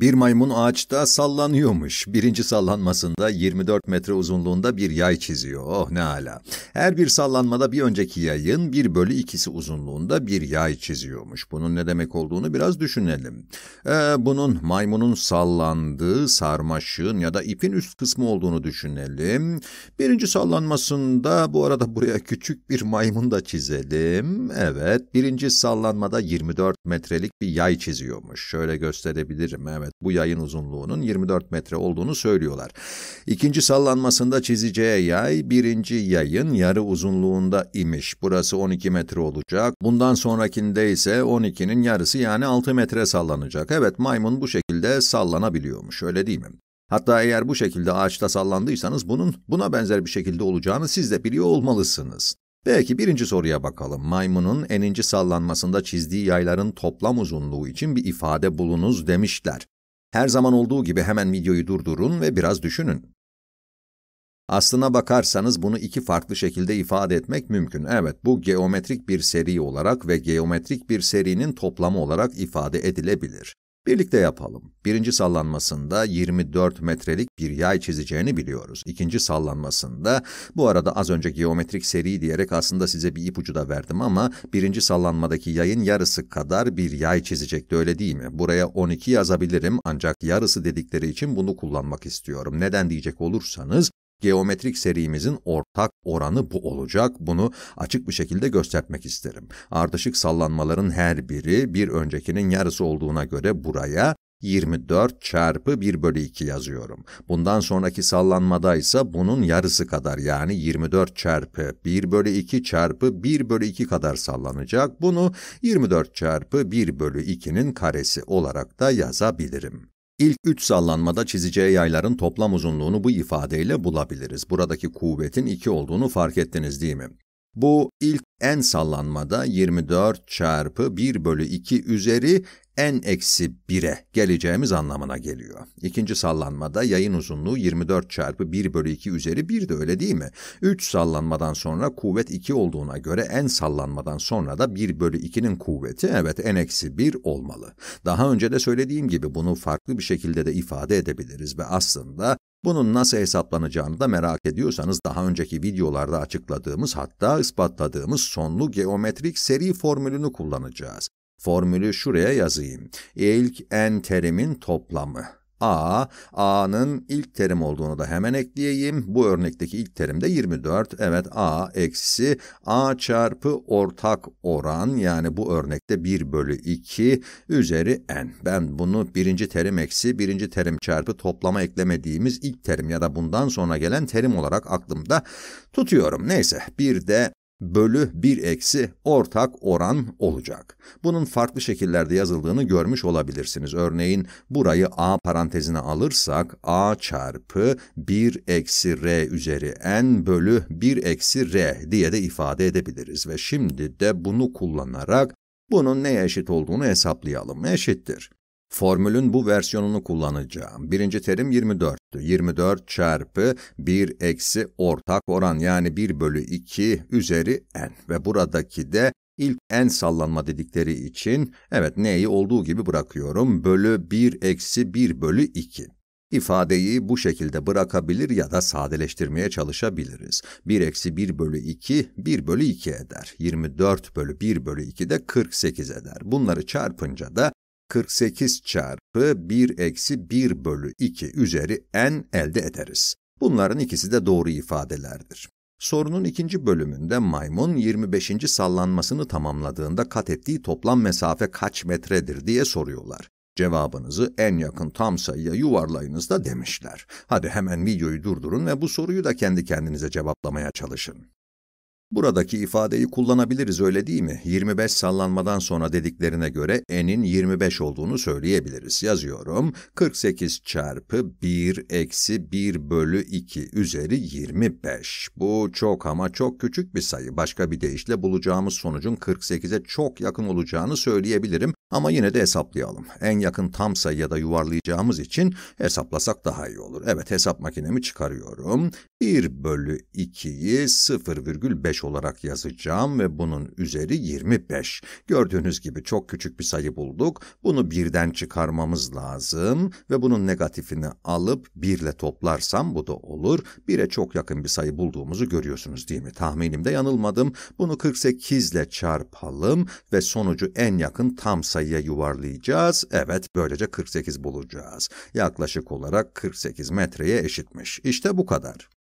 Bir maymun ağaçta sallanıyormuş. Birinci sallanmasında 24 metre uzunluğunda bir yay çiziyor. Oh ne ala. Her bir sallanmada bir önceki yayın 1 bölü 2'si uzunluğunda bir yay çiziyormuş. Bunun ne demek olduğunu biraz düşünelim. Ee, bunun maymunun sallandığı sarmaşığın ya da ipin üst kısmı olduğunu düşünelim. Birinci sallanmasında bu arada buraya küçük bir maymun da çizelim. Evet birinci sallanmada 24 metrelik bir yay çiziyormuş. Şöyle gösterebilirim. Evet bu yayın uzunluğunun 24 metre olduğunu söylüyorlar. İkinci sallanmasında çizeceği yay, birinci yayın yarı uzunluğunda imiş. Burası 12 metre olacak. Bundan sonrakinde ise 12'nin yarısı yani 6 metre sallanacak. Evet maymun bu şekilde sallanabiliyormuş öyle değil mi? Hatta eğer bu şekilde ağaçta sallandıysanız bunun buna benzer bir şekilde olacağını siz de biliyor olmalısınız. Belki birinci soruya bakalım. Maymunun eninci sallanmasında çizdiği yayların toplam uzunluğu için bir ifade bulunuz demişler. Her zaman olduğu gibi hemen videoyu durdurun ve biraz düşünün. Aslına bakarsanız bunu iki farklı şekilde ifade etmek mümkün. Evet, bu geometrik bir seri olarak ve geometrik bir serinin toplamı olarak ifade edilebilir. Birlikte yapalım. Birinci sallanmasında 24 metrelik bir yay çizeceğini biliyoruz. İkinci sallanmasında, bu arada az önce geometrik seri diyerek aslında size bir ipucu da verdim ama birinci sallanmadaki yayın yarısı kadar bir yay çizecekti öyle değil mi? Buraya 12 yazabilirim ancak yarısı dedikleri için bunu kullanmak istiyorum. Neden diyecek olursanız, geometrik serimizin ortak oranı bu olacak. Bunu açık bir şekilde göstermek isterim. Ardışık sallanmaların her biri bir öncekinin yarısı olduğuna göre buraya 24 çarpı 1 bölü 2 yazıyorum. Bundan sonraki sallanmada ise bunun yarısı kadar yani 24 çarpı 1 bölü 2 çarpı 1 bölü 2 kadar sallanacak. Bunu 24 çarpı 1 bölü 2'nin karesi olarak da yazabilirim. İlk üç sallanmada çizeceği yayların toplam uzunluğunu bu ifadeyle bulabiliriz. Buradaki kuvvetin 2 olduğunu fark ettiniz değil mi? Bu ilk en sallanmada 24 çarpı 1 bölü 2 üzeri n eksi 1'e geleceğimiz anlamına geliyor. İkinci sallanmada yayın uzunluğu 24 çarpı 1 bölü 2 üzeri 1 de öyle değil mi? 3 sallanmadan sonra kuvvet 2 olduğuna göre n sallanmadan sonra da 1 bölü 2'nin kuvveti evet n eksi 1 olmalı. Daha önce de söylediğim gibi bunu farklı bir şekilde de ifade edebiliriz ve aslında bunun nasıl hesaplanacağını da merak ediyorsanız daha önceki videolarda açıkladığımız hatta ispatladığımız sonlu geometrik seri formülünü kullanacağız. Formülü şuraya yazayım. İlk n terimin toplamı. A, A'nın ilk terim olduğunu da hemen ekleyeyim. Bu örnekteki ilk terim de 24. Evet A eksi A çarpı ortak oran yani bu örnekte 1 bölü 2 üzeri N. Ben bunu birinci terim eksi birinci terim çarpı toplama eklemediğimiz ilk terim ya da bundan sonra gelen terim olarak aklımda tutuyorum. Neyse bir de bölü 1 eksi ortak oran olacak. Bunun farklı şekillerde yazıldığını görmüş olabilirsiniz. Örneğin burayı a parantezine alırsak a çarpı 1 eksi r üzeri n bölü 1 eksi r diye de ifade edebiliriz. Ve şimdi de bunu kullanarak bunun neye eşit olduğunu hesaplayalım. Eşittir. Formülün bu versiyonunu kullanacağım. Birinci terim 24'tü. 24 çarpı 1 eksi ortak oran yani 1 bölü 2 üzeri n. Ve buradaki de ilk n sallanma dedikleri için evet n'yi olduğu gibi bırakıyorum. Bölü 1 eksi 1 bölü 2. İfadeyi bu şekilde bırakabilir ya da sadeleştirmeye çalışabiliriz. 1 eksi 1 bölü 2, 1 bölü 2 eder. 24 bölü 1 bölü 2 de 48 eder. Bunları çarpınca da 48 çarpı 1 eksi 1 bölü 2 üzeri n elde ederiz. Bunların ikisi de doğru ifadelerdir. Sorunun ikinci bölümünde maymun 25. sallanmasını tamamladığında kat ettiği toplam mesafe kaç metredir diye soruyorlar. Cevabınızı en yakın tam sayıya yuvarlayınız da demişler. Hadi hemen videoyu durdurun ve bu soruyu da kendi kendinize cevaplamaya çalışın. Buradaki ifadeyi kullanabiliriz öyle değil mi? 25 sallanmadan sonra dediklerine göre n'in 25 olduğunu söyleyebiliriz. Yazıyorum. 48 çarpı 1 eksi 1 bölü 2 üzeri 25. Bu çok ama çok küçük bir sayı. Başka bir deyişle bulacağımız sonucun 48'e çok yakın olacağını söyleyebilirim. Ama yine de hesaplayalım. En yakın tam sayıya da yuvarlayacağımız için hesaplasak daha iyi olur. Evet hesap makinemi çıkarıyorum. 1 bölü 2'yi 0,5 olarak yazacağım ve bunun üzeri 25. Gördüğünüz gibi çok küçük bir sayı bulduk. Bunu birden çıkarmamız lazım ve bunun negatifini alıp 1 ile toplarsam bu da olur. 1'e çok yakın bir sayı bulduğumuzu görüyorsunuz değil mi? Tahminimde yanılmadım. Bunu 48 ile çarpalım ve sonucu en yakın tam sayı sayıya yuvarlayacağız. Evet, böylece 48 bulacağız. Yaklaşık olarak 48 metreye eşitmiş. İşte bu kadar.